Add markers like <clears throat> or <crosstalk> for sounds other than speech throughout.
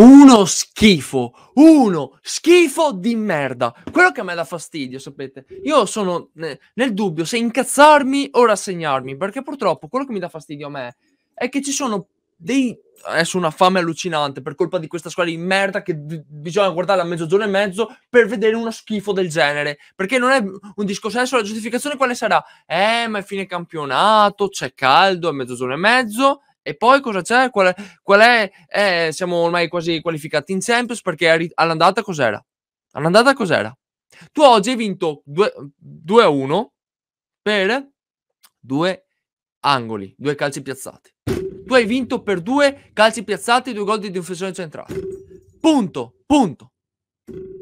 Uno schifo, uno schifo di merda. Quello che a me dà fastidio, sapete. Io sono nel dubbio se incazzarmi o rassegnarmi, perché purtroppo quello che mi dà fastidio a me è che ci sono dei adesso una fame allucinante per colpa di questa squadra di merda che b- bisogna guardare a mezzogiorno e mezzo per vedere uno schifo del genere perché non è un discorso adesso la giustificazione quale sarà eh ma è fine campionato c'è caldo è mezzogiorno e mezzo e poi cosa c'è? Qual è? Qual è? Eh, siamo ormai quasi qualificati in Champions perché all'andata cos'era? All'andata cos'era? Tu oggi hai vinto 2-1 a per due angoli, due calci piazzati. Tu hai vinto per due calci piazzati, e due gol di difensione centrale. Punto, punto.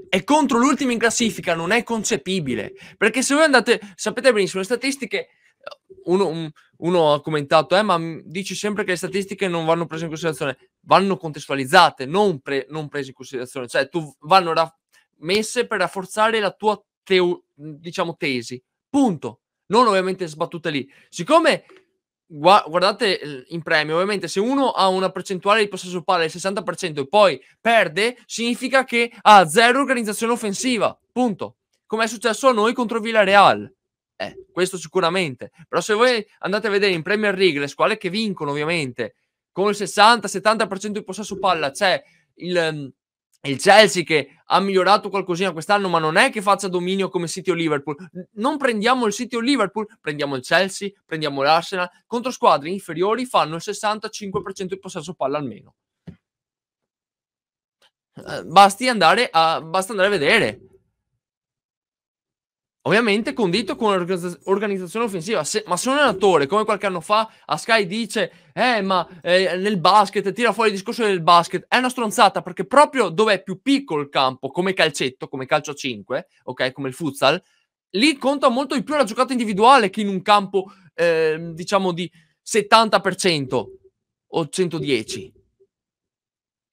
E contro l'ultimo in classifica non è concepibile. Perché se voi andate, sapete benissimo, le statistiche, uno, un, uno ha commentato, eh, ma dici sempre che le statistiche non vanno prese in considerazione, vanno contestualizzate, non, pre- non prese in considerazione, cioè tu vanno ra- messe per rafforzare la tua teo- mhmm, diciamo tesi, punto, non ovviamente sbattute lì. Siccome gua- guardate in premio, ovviamente se uno ha una percentuale di possesso palla del 60% e poi perde, significa che ha zero organizzazione offensiva, punto. Come è successo a noi contro Villarreal eh, questo sicuramente. Però se voi andate a vedere in Premier League le squadre che vincono ovviamente con il 60-70% di possesso palla, c'è il, mm, il, Chelsea che ha migliorato qualcosina quest'anno, ma non è che faccia dominio come City o Liverpool. Non prendiamo il City o Liverpool, prendiamo il Chelsea, prendiamo l'Arsenal. Contro squadre inferiori fanno il 65% di possesso palla almeno. Eh, basti andare a, basta andare a vedere Ovviamente condito con organizzazione offensiva, se, ma se un allenatore, come qualche anno fa, a Sky dice, eh ma eh, nel basket, tira fuori il discorso del basket, è una stronzata perché proprio dove è più piccolo il campo, come calcetto, come calcio a 5, ok, come il futsal, lì conta molto di più la giocata individuale che in un campo, eh, diciamo, di 70% o 110%.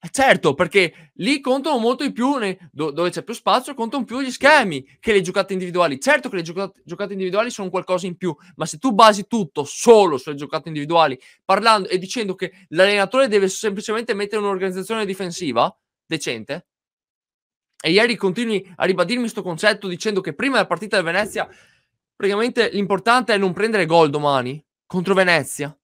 Eh, certo, perché lì contano molto di più, dove c'è più spazio, contano più gli schemi che le giocate individuali. Certo che le giocate, individuali sono qualcosa in più, ma se tu basi tutto solo sulle giocate individuali, parlando e dicendo che l'allenatore deve semplicemente mettere un'organizzazione difensiva decente, e ieri continui a ribadirmi questo concetto dicendo che prima della partita di Venezia, praticamente l'importante è non prendere gol domani contro Venezia.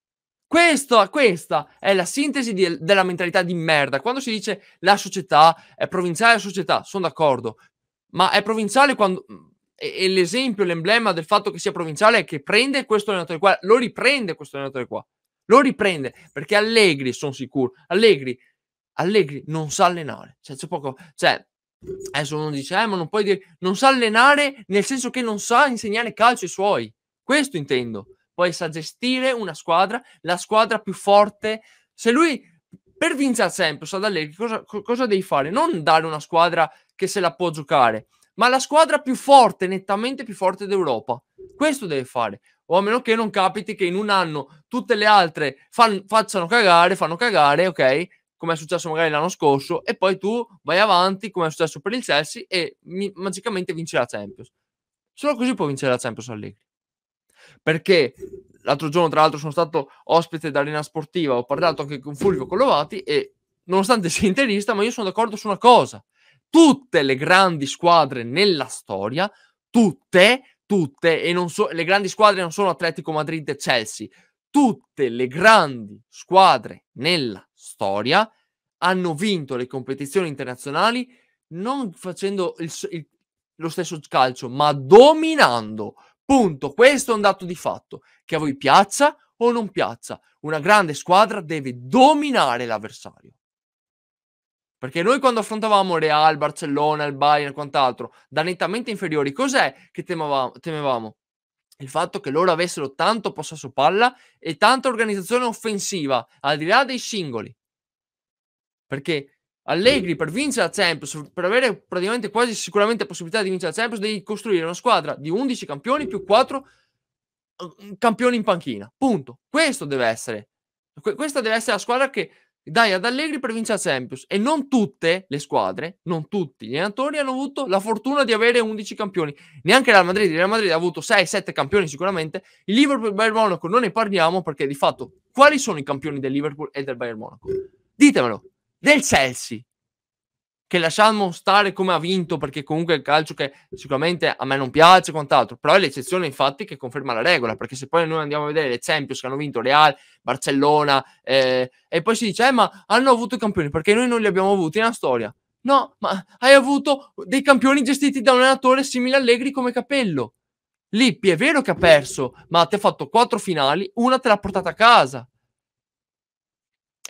Questo, questa è la sintesi di, della mentalità di merda. Quando si dice la società è provinciale, la società, sono d'accordo, ma è provinciale quando... E, e l'esempio, l'emblema del fatto che sia provinciale è che prende questo allenatore qua, lo riprende questo allenatore qua, lo riprende, perché Allegri, sono sicuro, Allegri, Allegri non sa allenare, cioè c'è poco, cioè adesso uno dice, eh ma non puoi dire, non sa allenare nel senso che non sa insegnare calcio ai suoi, questo intendo, poi sa gestire una squadra, la squadra più forte. Se lui per vincere sempre, ad Allegri, cosa, cosa devi fare? Non dare una squadra che se la può giocare, ma la squadra più forte, nettamente più forte d'Europa. Questo deve fare. O a meno che non capiti che in un anno tutte le altre fan, facciano cagare, fanno cagare, ok? Come è successo magari l'anno scorso, e poi tu vai avanti, come è successo per il Chelsea, e mi, magicamente vince la Champions. Solo così può vincere la Champions Allegri. Perché l'altro giorno, tra l'altro, sono stato ospite d'Arena Sportiva, ho parlato anche con Fulvio Collovati e nonostante sia interista, ma io sono d'accordo su una cosa. Tutte le grandi squadre nella storia, tutte, tutte, e non so, le grandi squadre non sono Atletico Madrid e Chelsea, tutte le grandi squadre nella storia hanno vinto le competizioni internazionali non facendo il, il, lo stesso calcio, ma dominando Punto. Questo è un dato di fatto, che a voi piaccia o non piaccia. Una grande squadra deve dominare l'avversario. Perché noi quando affrontavamo Real, Barcellona, il Bayern e quant'altro, da nettamente inferiori, cos'è che temavamo? temevamo? Il fatto che loro avessero tanto possesso palla e tanta organizzazione offensiva, al di là dei singoli. Perché Allegri per vincere la Champions, per avere praticamente quasi sicuramente la possibilità di vincere la Champions, devi costruire una squadra di 11 campioni più 4 eh, mm, campioni in panchina. Punto. Questo deve essere. questa deve essere la squadra che dai ad Allegri per vincere la Champions. E non tutte le squadre, non tutti gli allenatori hanno avuto la fortuna di avere 11 campioni. Neanche Real Madrid. Real Madrid ha avuto 6-7 campioni sicuramente. Il Liverpool e il Bayern Monaco non ne parliamo perché di fatto quali sono i campioni del Liverpool e del Bayern Monaco? Ditemelo del Chelsea, che lasciamo stare come ha vinto, perché comunque è il calcio che sicuramente a me non piace quant'altro, però è l'eccezione infatti che conferma la regola, perché se poi noi andiamo a vedere le Champions che hanno vinto Real, Barcellona, eh, e poi si dice, eh, ma hanno avuto i campioni, perché noi non li abbiamo avuti nella storia. No, ma hai avuto dei campioni gestiti da un allenatore simile a Allegri come Capello. Lippi è vero che ha perso, ma ti ha fatto quattro finali, una te l'ha portata a casa.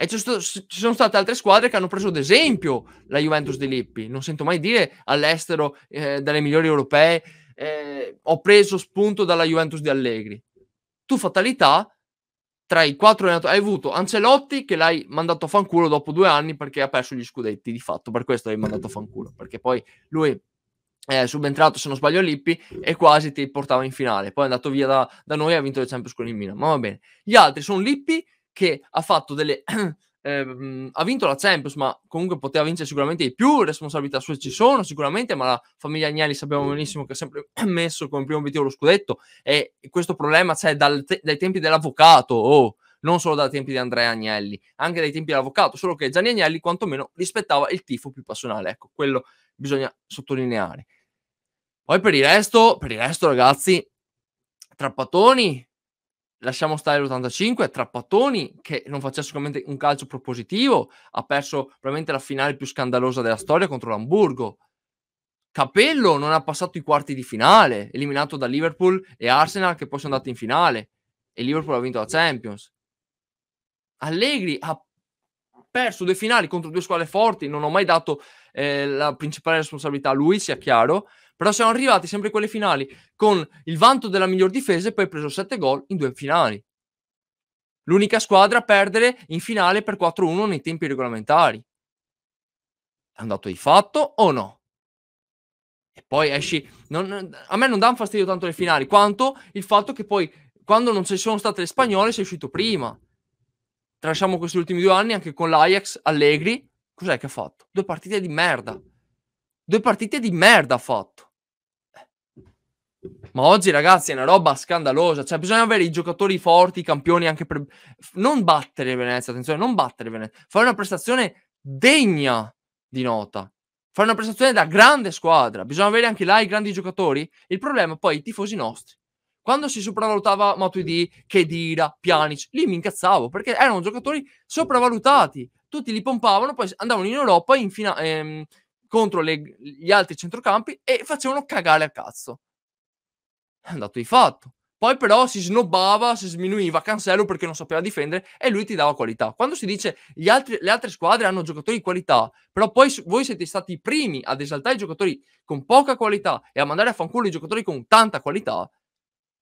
E ci sono state altre squadre che hanno preso ad esempio la Juventus di Lippi. Non sento mai dire all'estero eh, dalle migliori europee eh, ho preso spunto dalla Juventus di Allegri. Tu fatalità, tra i quattro allenatori, hai avuto Ancelotti che l'hai mandato a fanculo dopo due anni perché ha perso gli scudetti, di fatto, per questo l'hai mandato a fanculo, perché poi lui eh, è subentrato, se non sbaglio, Lippi e quasi ti portava in finale. Poi è andato via da, da noi e ha vinto il Champions con il Milan, ma va bene. Gli altri sono Lippi che ha fatto delle... <clears throat> ehm, ha vinto la Champions, ma comunque poteva vincere sicuramente di più. Responsabilità sue ci sono sicuramente, ma la famiglia Agnelli sappiamo benissimo che ha sempre <clears throat> messo come primo obiettivo lo scudetto. E questo problema c'è te- dai tempi dell'avvocato, oh, non solo dai tempi di Andrea Agnelli, anche dai tempi dell'avvocato. Solo che Gianni Agnelli, quantomeno, rispettava il tifo più passionale. Ecco, quello bisogna sottolineare. Poi per il resto, per il resto, ragazzi, Trappatoni lasciamo stare l'85, Trappattoni che non faceva sicuramente un calcio propositivo, ha perso probabilmente la finale più scandalosa della storia contro l'Amburgo. Capello non ha passato i quarti di finale, eliminato da Liverpool e Arsenal che poi sono andati in finale e Liverpool ha vinto la Champions. Allegri ha perso due finali contro due squadre forti, non ho mai dato eh, la principale responsabilità a lui, sia chiaro, però siamo arrivati sempre a quelle finali con il vanto della miglior difesa e poi preso 7 gol in due finali. L'unica squadra a perdere in finale per 4-1 nei tempi regolamentari. È un di fatto o no? E poi esci. Non, a me non dà un fastidio tanto le finali, quanto il fatto che poi, quando non ci sono state le spagnole, sei uscito prima. Tralasciamo questi ultimi due anni anche con l'Ajax Allegri. Cos'è che ha fatto? Due partite di merda. Due partite di merda ha fatto. Ma oggi, ragazzi, è una roba scandalosa. Cioè, bisogna avere i giocatori forti, i campioni anche per. Non battere Venezia, attenzione, non battere Venezia. Fare una prestazione degna di nota. Fare una prestazione da grande squadra. Bisogna avere anche là i grandi giocatori. Il problema poi i tifosi nostri. Quando si sopravvalutava Matuidi, Chedira, Pjanic, lì mi incazzavo perché erano giocatori sopravvalutati. Tutti li pompavano, poi andavano in Europa in fina- ehm, contro le, gli altri centrocampi e facevano cagare a cazzo è un dato di fatto. Poi però si snobbava, si sminuiva Cancelo perché non sapeva difendere e lui ti dava qualità. Quando si dice altri, le altre squadre hanno giocatori di qualità, però poi voi siete stati i primi ad esaltare i giocatori con poca qualità e a mandare a fanculo i giocatori con tanta qualità,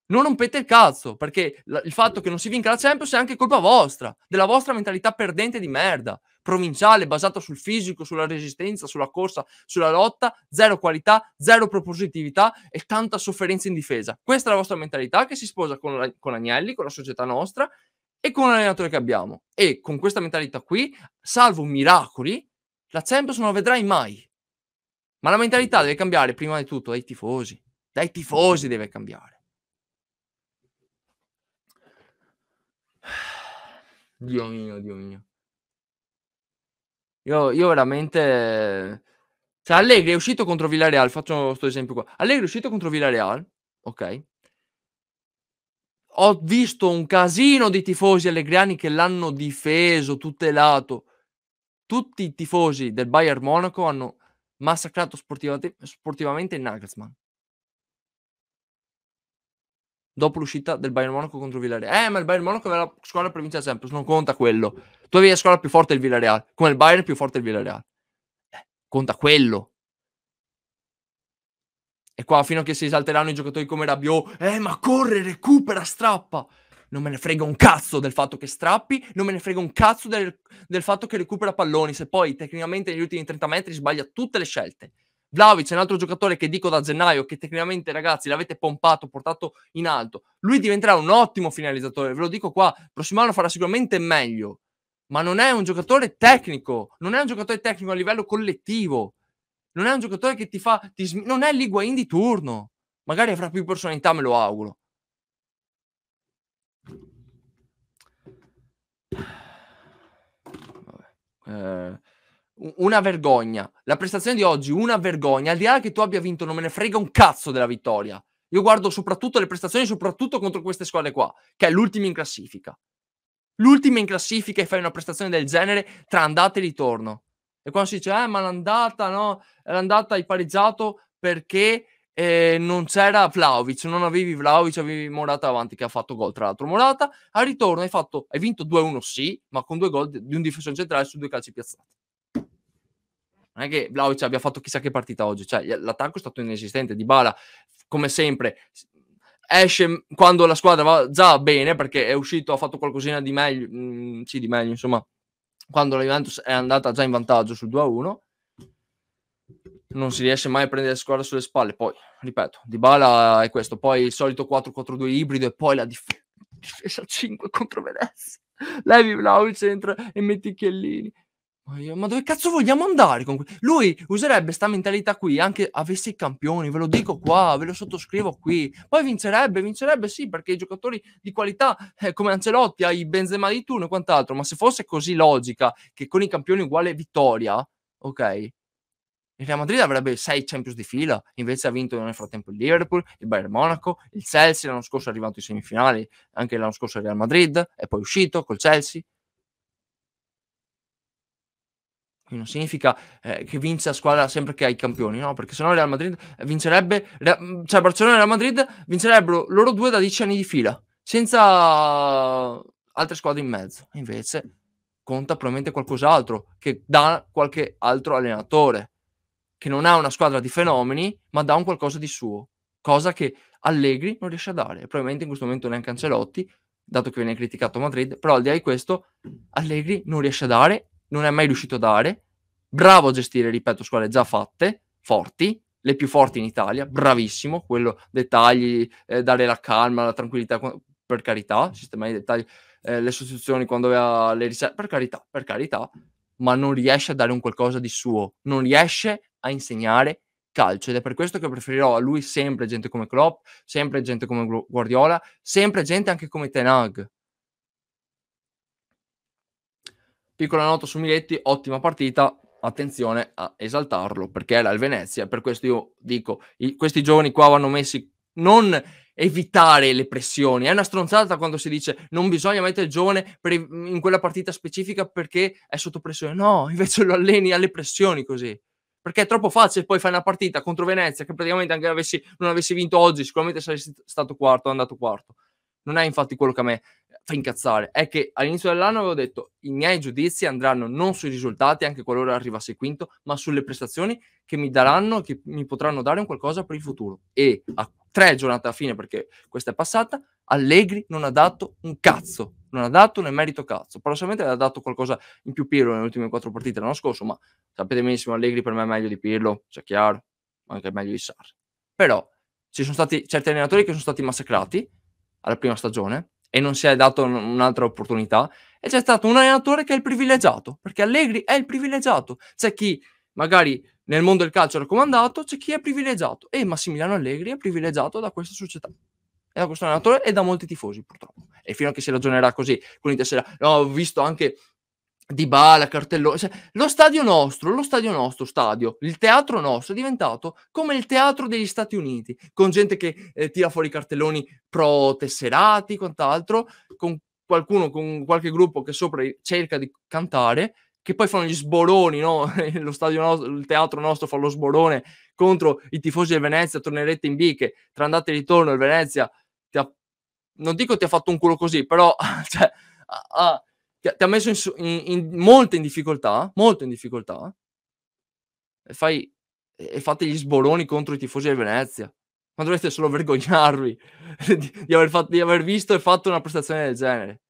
non rompete il cazzo, perché il fatto che non si vinca la Champions è anche colpa vostra, della vostra mentalità perdente di merda provinciale basata sul fisico, sulla resistenza, sulla corsa, sulla lotta, zero qualità, zero propositività e tanta sofferenza in difesa. Questa è la vostra mentalità che si sposa con, la, con Agnelli, con la società nostra e con l'allenatore che abbiamo. E con questa mentalità qui, salvo miracoli, la Champions non la vedrai mai. Ma la mentalità deve cambiare prima di tutto dai tifosi. Dai tifosi deve cambiare. Dio mio, Dio mio. Io, io veramente... Cioè, Allegri è uscito contro Villarreal, faccio questo esempio qua. Allegri è uscito contro Villarreal, ok? Ho visto un casino di tifosi allegriani che l'hanno difeso, tutelato. Tutti i tifosi del Bayern Monaco hanno massacrato sportivamente, sportivamente Nagelsmann dopo l'uscita del Bayern Monaco contro Villarreal. Eh, ma il Bayern Monaco aveva la squadra per vincere sempre, non conta quello. Tu avevi la squadra più forte del Villarreal, come il Bayern più forte del Villarreal. Eh, conta quello. E qua, fino a che si esalteranno i giocatori come Rabiot, eh, ma corre, recupera, strappa. Non me ne frega un cazzo del fatto che strappi, non me ne frega un cazzo del, del fatto che recupera palloni, se poi tecnicamente negli ultimi 30 metri sbaglia tutte le scelte. Vlaovic è un altro giocatore che dico da gennaio che tecnicamente ragazzi l'avete pompato, portato in alto. Lui diventerà un ottimo finalizzatore, ve lo dico qua, il prossimo anno farà sicuramente meglio, ma non è un giocatore tecnico, non è un giocatore tecnico a livello collettivo. Non è un giocatore che ti fa ti, non è l'Iguain di turno. Magari avrà più personalità, me lo auguro. <sighs> Vabbè. Eh, una vergogna. La prestazione di oggi, una vergogna. Al di là che tu abbia vinto, non me ne frega un cazzo della vittoria. Io guardo soprattutto le prestazioni, soprattutto contro queste squadre qua, che è l'ultima in classifica. L'ultima in classifica e fai una prestazione del genere tra andata e ritorno. E quando si dice, eh, ma l'andata, no, l'andata hai pareggiato perché eh, non c'era Vlaovic, non avevi Vlaovic, avevi Morata avanti che ha fatto gol, tra l'altro Morata, al ritorno hai, fatto, hai vinto 2-1 sì, ma con due gol di un difensore centrale su due calci piazzati non è che Vlaovic abbia fatto chissà che partita oggi, cioè l'attacco è stato inesistente, Di Bala come sempre esce quando la squadra va già bene perché è uscito, ha fatto qualcosina di meglio, mh, mm, sì di meglio insomma, quando la Juventus è andata già in vantaggio sul 2-1, non si riesce mai a prendere la squadra sulle spalle, poi ripeto, Di Bala è questo, poi il solito 4-4-2 ibrido e poi la difesa 5 contro Venezia, levi Vlaovic entra e metti Chiellini, ma dove cazzo vogliamo andare con que- Lui userebbe questa mentalità qui, anche avesse i campioni, ve lo dico qua, ve lo sottoscrivo qui. Poi vincerebbe, vincerebbe sì, perché i giocatori di qualità eh, come Ancelotti, ai Benzema di turno e quant'altro, ma se fosse così logica che con i campioni uguale vittoria, ok? Il Real Madrid avrebbe 6 Champions di fila, invece ha vinto nel frattempo il Liverpool, il Bayern Monaco, il Chelsea, l'anno scorso è arrivato in semifinali, anche l'anno scorso il Real Madrid, è poi uscito col Chelsea. non significa eh, che vince la squadra sempre che ha i campioni, no? Perché sennò Real Madrid vincerebbe, cioè Barcellona e Real Madrid vincerebbero loro due da dieci anni di fila, senza altre squadre in mezzo. Invece conta probabilmente qualcos'altro, che dà qualche altro allenatore, che non ha una squadra di fenomeni, ma dà un qualcosa di suo, cosa che Allegri non riesce a dare, probabilmente in questo momento neanche Ancelotti, dato che viene criticato Madrid, però al di là di questo Allegri non riesce a dare non è mai riuscito a dare. Bravo a gestire, ripeto, squadre già fatte, forti, le più forti in Italia, bravissimo, quello dettagli, eh, dare la calma, la tranquillità, per carità, sistema i dettagli, eh, le sostituzioni quando aveva le riserve, per carità, per carità, ma non riesce a dare un qualcosa di suo, non riesce a insegnare calcio ed è per questo che preferirò a lui sempre gente come Klopp, sempre gente come Guardiola, sempre gente anche come Tenag, Piccola nota su Miletti, ottima partita, attenzione a esaltarlo perché era il Venezia, per questo io dico, i, questi giovani qua vanno messi non evitare le pressioni. È una stronzata quando si dice non bisogna mettere il giovane per, in quella partita specifica perché è sotto pressione. No, invece lo alleni alle pressioni così. Perché è troppo facile poi fare una partita contro Venezia che praticamente anche avessi, non avessi vinto oggi sicuramente saresti stato quarto, andato quarto. Non è infatti quello che a me fa incazzare è che all'inizio dell'anno avevo detto i miei giudizi andranno non sui risultati, anche qualora arrivasse quinto, ma sulle prestazioni che mi daranno, che mi potranno dare un qualcosa per il futuro. E a tre giornate a fine, perché questa è passata, Allegri non ha dato un cazzo, non ha dato un emerito cazzo. Paradossalmente aveva dato qualcosa in più Pirlo nelle ultime quattro partite l'anno scorso, ma sapete benissimo, Allegri per me è meglio di Pirlo, c'è cioè chiaro, anche meglio di Sarri. Però ci sono stati certi allenatori che sono stati massacrati alla prima stagione, e non si è dato un'altra opportunità e c'è stato un allenatore che è il privilegiato, perché Allegri è il privilegiato. C'è chi magari nel mondo del calcio è raccomandato, c'è chi è privilegiato e Massimiliano Allegri è privilegiato da questa società. E da questo allenatore e da molti tifosi, purtroppo. E fino a che si ragionerà così, quindi te sera, no, ho visto anche di Bala, Cartellone, cioè, lo stadio nostro, lo stadio nostro, stadio, il teatro nostro è diventato come il teatro degli Stati Uniti, con gente che eh, tira fuori i cartelloni pro tesserati, quant'altro, con qualcuno, con qualche gruppo che sopra cerca di cantare, che poi fanno gli sboroni, no? <laughs> lo stadio nostro, il teatro nostro fa lo sborone contro i tifosi del Venezia, tornerete in biche, tra andate e ritorno il Venezia, ha... non dico ti ha fatto un culo così, però <laughs> cioè, ha, ti, ha messo in, in, in, molto in difficoltà, molto in difficoltà, e, fai, e fate gli sboloni contro i tifosi del Venezia. Ma dovreste solo vergognarvi <laughs> di, di, aver fatto, di aver visto e fatto una prestazione del genere.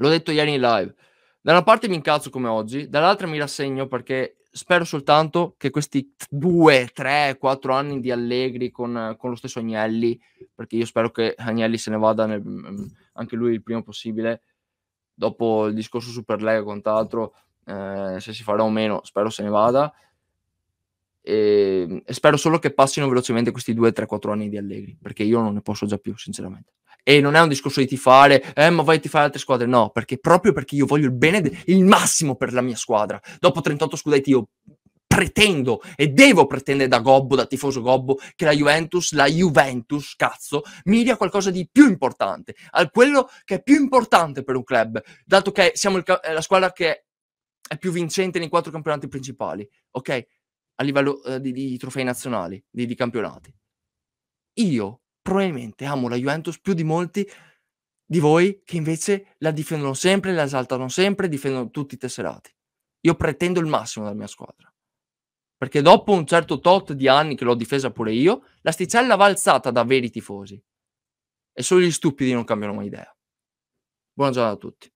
L'ho detto ieri in live. Da una parte mi incazzo come oggi, dall'altra mi rassegno perché spero soltanto che questi 2, 3, 4 anni di Allegri con, con, lo stesso Agnelli, perché io spero che Agnelli se ne vada nel, mm, anche lui il prima possibile, dopo il discorso Superlega e quant'altro, eh, se si farà o meno, spero se ne vada. E, ehm, e spero solo che passino velocemente questi 2, 3, 4 anni di Allegri, perché io non ne posso già più, sinceramente e non è un discorso di tifare, eh, ma vai a tifare altre squadre. No, perché proprio perché io voglio il bene, de- il massimo per la mia squadra. Dopo 38 scudetti, io pretendo e devo pretendere da Gobbo, da tifoso Gobbo, che la Juventus, la Juventus, cazzo, miri a qualcosa di più importante, a quello che è più importante per un club, dato che siamo il, la squadra che è più vincente nei quattro campionati principali, ok? A livello eh, di, di, trofei nazionali, di, di campionati. Io probabilmente amo la Juventus più di molti di voi che invece la difendono sempre, la esaltano sempre, difendono tutti i tesserati. Io pretendo il massimo dalla mia squadra. Perché dopo un certo tot di anni che l'ho difesa pure io, la sticella va alzata da veri tifosi. E solo gli stupidi non cambiano mai idea. Buona giornata a tutti.